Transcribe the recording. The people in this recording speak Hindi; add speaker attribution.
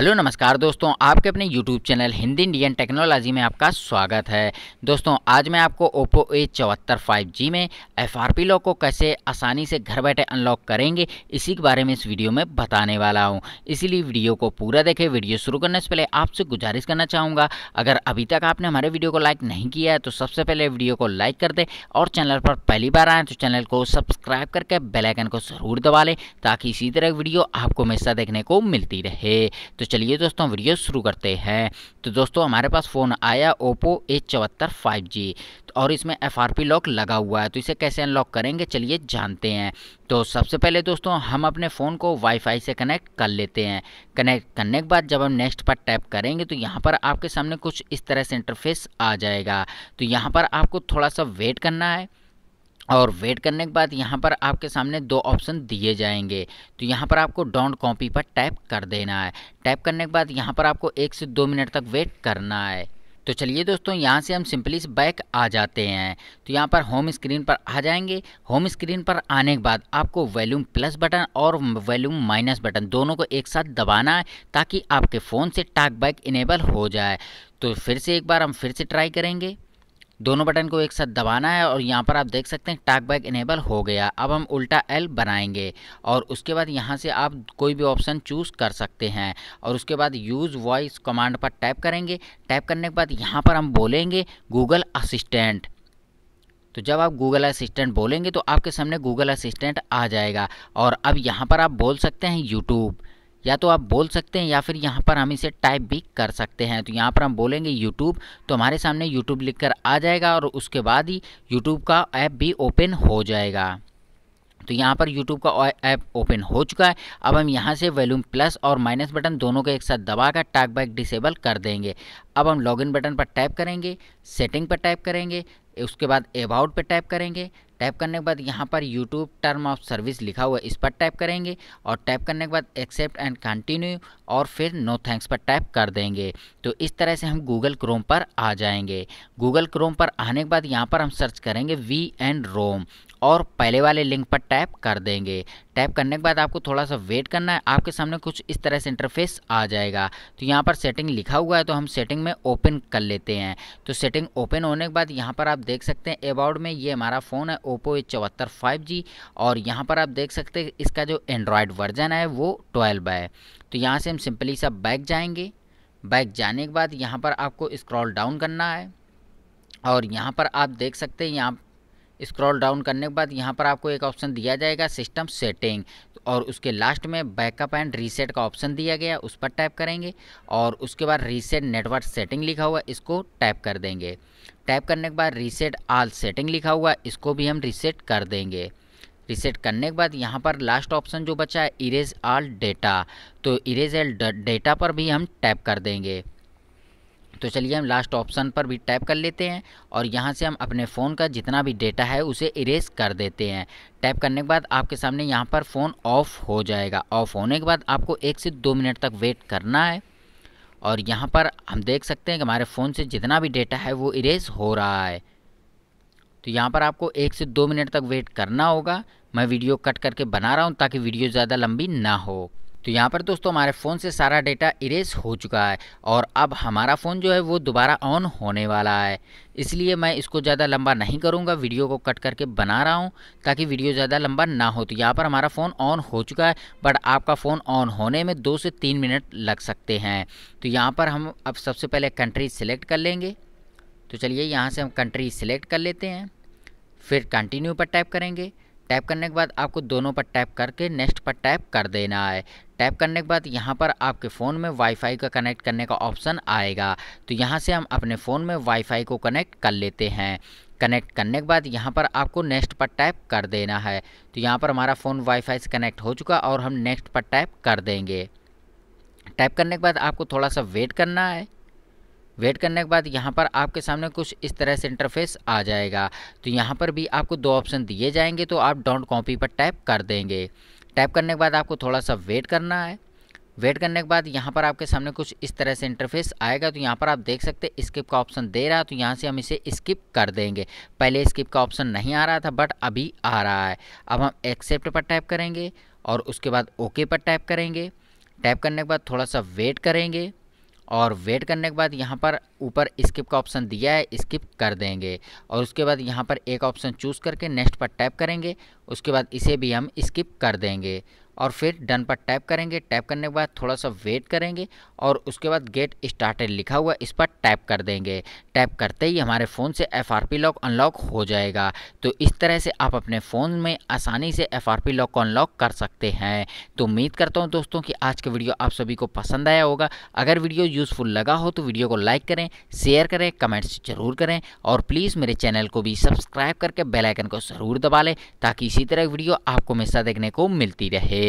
Speaker 1: हेलो नमस्कार दोस्तों आपके अपने YouTube channel Hindi Indian technology में आपका स्वागत है दोस्तों आज मैं आपको ओप्पो ए चौहत्तर फाइव जी में एफ आर पी लॉक को कैसे आसानी से घर बैठे अनलॉक करेंगे इसी के बारे में इस वीडियो में बताने वाला हूं इसीलिए वीडियो को पूरा देखें वीडियो शुरू करने से पहले आपसे गुजारिश करना चाहूँगा अगर अभी तक आपने हमारे वीडियो को लाइक नहीं किया है तो सबसे पहले वीडियो को लाइक कर दें और चैनल पर पहली बार आएँ तो चैनल को सब्सक्राइब करके बेलाइकन को ज़रूर दबा लें ताकि इसी तरह वीडियो आपको हमेशा देखने को मिलती रहे तो चलिए दोस्तों वीडियो शुरू करते हैं तो दोस्तों हमारे पास फ़ोन आया ओप्पो एच चौहत्तर फाइव जी तो और इसमें एफ आर पी लॉक लगा हुआ है तो इसे कैसे अनलॉक करेंगे चलिए जानते हैं तो सबसे पहले दोस्तों हम अपने फ़ोन को वाईफाई से कनेक्ट कर लेते हैं कनेक्ट करने के बाद जब हम नेक्स्ट पर टैप करेंगे तो यहाँ पर आपके सामने कुछ इस तरह से इंटरफेस आ जाएगा तो यहाँ पर आपको थोड़ा सा वेट करना है और वेट करने के बाद यहाँ पर आपके सामने दो ऑप्शन दिए जाएंगे तो यहाँ पर आपको डोंट कॉपी पर टैप कर देना है टैप करने के बाद यहाँ पर आपको एक से दो मिनट तक वेट करना है तो चलिए दोस्तों यहाँ से हम सिंपली से बैक आ जाते हैं तो यहाँ पर होम स्क्रीन पर आ जाएंगे होम स्क्रीन पर आने के बाद आपको वैल्यूम प्लस बटन और वैल्यूम माइनस बटन दोनों को एक साथ दबाना है ताकि आपके फ़ोन से टाक बैक इनेबल हो जाए तो फिर से एक बार हम फिर से ट्राई करेंगे दोनों बटन को एक साथ दबाना है और यहाँ पर आप देख सकते हैं टाक बैग इनेबल हो गया अब हम उल्टा एल बनाएंगे और उसके बाद यहाँ से आप कोई भी ऑप्शन चूज़ कर सकते हैं और उसके बाद यूज़ वॉइस कमांड पर टैप करेंगे टैप करने के बाद यहाँ पर हम बोलेंगे गूगल असिस्टेंट तो जब आप गूगल असिस्टेंट बोलेंगे तो आपके सामने गूगल असिस्टेंट आ जाएगा और अब यहाँ पर आप बोल सकते हैं यूट्यूब या तो आप बोल सकते हैं या फिर यहाँ पर हम इसे टाइप भी कर सकते हैं तो यहाँ पर हम बोलेंगे यूट्यूब तो हमारे सामने यूट्यूब कर आ जाएगा और उसके बाद ही यूट्यूब का ऐप भी ओपन हो जाएगा तो यहाँ पर YouTube का ऐप ओपन हो चुका है अब हम यहाँ से वॉल्यूम प्लस और माइनस बटन दोनों को एक साथ दबाकर कर टैग बैक डिसेबल कर देंगे अब हम लॉगिन बटन पर टैप करेंगे सेटिंग पर टैप करेंगे उसके बाद अबाउट पे टाइप करेंगे टैप करने के बाद यहाँ पर यूट्यूब टर्म ऑफ सर्विस लिखा हुआ है इस पर टाइप करेंगे और टैप करने के बाद एक्सेप्ट एंड कंटिन्यू और फिर नो थैंक्स पर टाइप कर देंगे तो इस तरह से हम गूगल क्रोम पर आ जाएंगे गूगल क्रोम पर आने के बाद यहाँ पर हम सर्च करेंगे वी एंड रोम और पहले वाले लिंक पर टैप कर देंगे टैप करने के बाद आपको थोड़ा सा वेट करना है आपके सामने कुछ इस तरह से इंटरफेस आ जाएगा तो यहाँ पर सेटिंग लिखा हुआ है तो हम सेटिंग में ओपन कर लेते हैं तो सेटिंग ओपन होने के बाद यहाँ पर आप आप देख सकते हैं अबाउट में ये हमारा फ़ोन है ओप्पो ए चौहत्तर फाइव जी और यहाँ पर आप देख सकते हैं इसका जो एंड्रॉयड वर्जन है वो ट्वेल्व है तो यहाँ से हम सिंपली सा बैक जाएंगे बैक जाने के बाद यहाँ पर आपको स्क्रॉल डाउन करना है और यहाँ पर आप देख सकते हैं यहाँ स्क्रॉल डाउन करने के बाद यहाँ पर आपको एक ऑप्शन दिया जाएगा सिस्टम सेटिंग और उसके लास्ट में बैकअप एंड रीसेट का ऑप्शन दिया गया उस पर टैप करेंगे और उसके बाद रीसेट नेटवर्क सेटिंग लिखा हुआ इसको टैप कर देंगे टैप करने के बाद रीसेट आल सेटिंग लिखा हुआ इसको भी हम रीसेट कर देंगे रीसेट करने के बाद यहाँ पर लास्ट ऑप्शन जो बचा है इरेज आल डेटा तो इरेज एल डेटा पर भी हम टैप कर देंगे तो चलिए हम लास्ट ऑप्शन पर भी टैप कर लेते हैं और यहाँ से हम अपने फ़ोन का जितना भी डेटा है उसे इरेज कर देते हैं टैप करने के बाद आपके सामने यहाँ पर फ़ोन ऑफ हो जाएगा ऑफ़ होने के बाद आपको एक से दो मिनट तक वेट करना है और यहाँ पर हम देख सकते हैं कि हमारे फ़ोन से जितना भी डेटा है वो इरेज हो रहा है तो यहाँ पर आपको एक से दो मिनट तक वेट करना होगा मैं वीडियो कट करके बना रहा हूँ ताकि वीडियो ज़्यादा लंबी ना हो तो यहाँ पर दोस्तों हमारे फ़ोन से सारा डेटा इरेज हो चुका है और अब हमारा फ़ोन जो है वो दोबारा ऑन होने वाला है इसलिए मैं इसको ज़्यादा लंबा नहीं करूँगा वीडियो को कट करके बना रहा हूँ ताकि वीडियो ज़्यादा लंबा ना हो तो यहाँ पर हमारा फ़ोन ऑन हो चुका है बट आपका फ़ोन ऑन होने में दो से तीन मिनट लग सकते हैं तो यहाँ पर हम अब सबसे पहले कंट्री सिलेक्ट कर लेंगे तो चलिए यहाँ से हम कंट्री सिलेक्ट कर लेते हैं फिर कंटिन्यू पर टाइप करेंगे टैप करने के बाद आपको दोनों पर टैप करके नेक्स्ट पर टैप कर देना है टैप करने के बाद यहाँ पर आपके फ़ोन में वाईफाई का कनेक्ट करने का ऑप्शन आएगा तो यहाँ से हम अपने फ़ोन में वाईफाई को कनेक्ट कर लेते हैं कनेक्ट करने के बाद यहाँ पर आपको नेक्स्ट पर टैप कर देना है तो यहाँ पर हमारा फ़ोन वाईफाई से कनेक्ट हो चुका और हम नेक्स्ट पर टैप कर देंगे टैप करने के बाद आपको थोड़ा सा वेट करना है वेट करने के बाद यहाँ पर आपके सामने कुछ इस तरह से इंटरफेस आ जाएगा तो यहाँ पर भी आपको दो ऑप्शन दिए जाएंगे तो आप डोंट कॉपी पर टैप कर देंगे टैप करने के बाद आपको थोड़ा सा वेट करना है वेट करने के बाद यहाँ पर आपके सामने कुछ इस तरह से इंटरफेस आएगा तो यहाँ पर आप देख सकते हैं स्किप का ऑप्शन दे रहा है तो यहाँ से हम इसे स्किप कर देंगे पहले स्किप का ऑप्शन नहीं आ रहा था बट अभी आ रहा है अब हम एक्सेप्ट पर टैप करेंगे और उसके बाद ओके पर टैप करेंगे टैप करने के बाद थोड़ा सा वेट करेंगे और वेट करने के बाद यहाँ पर ऊपर स्किप का ऑप्शन दिया है स्किप कर देंगे और उसके बाद यहाँ पर एक ऑप्शन चूज़ करके नेक्स्ट पर टैप करेंगे उसके बाद इसे भी हम स्किप कर देंगे और फिर डन पर टैप करेंगे टैप करने के बाद थोड़ा सा वेट करेंगे और उसके बाद गेट स्टार्टेड लिखा हुआ इस पर टैप कर देंगे टैप करते ही हमारे फ़ोन से एफ लॉक अनलॉक हो जाएगा तो इस तरह से आप अपने फ़ोन में आसानी से एफ लॉक को अनलॉक कर सकते हैं तो उम्मीद करता हूँ दोस्तों कि आज का वीडियो आप सभी को पसंद आया होगा अगर वीडियो यूज़फुल लगा हो तो वीडियो को लाइक करें शेयर करें कमेंट्स जरूर करें और प्लीज़ मेरे चैनल को भी सब्सक्राइब करके बेलाइकन को ज़रूर दबा लें ताकि इसी तरह वीडियो आपको हमेशा देखने को मिलती रहे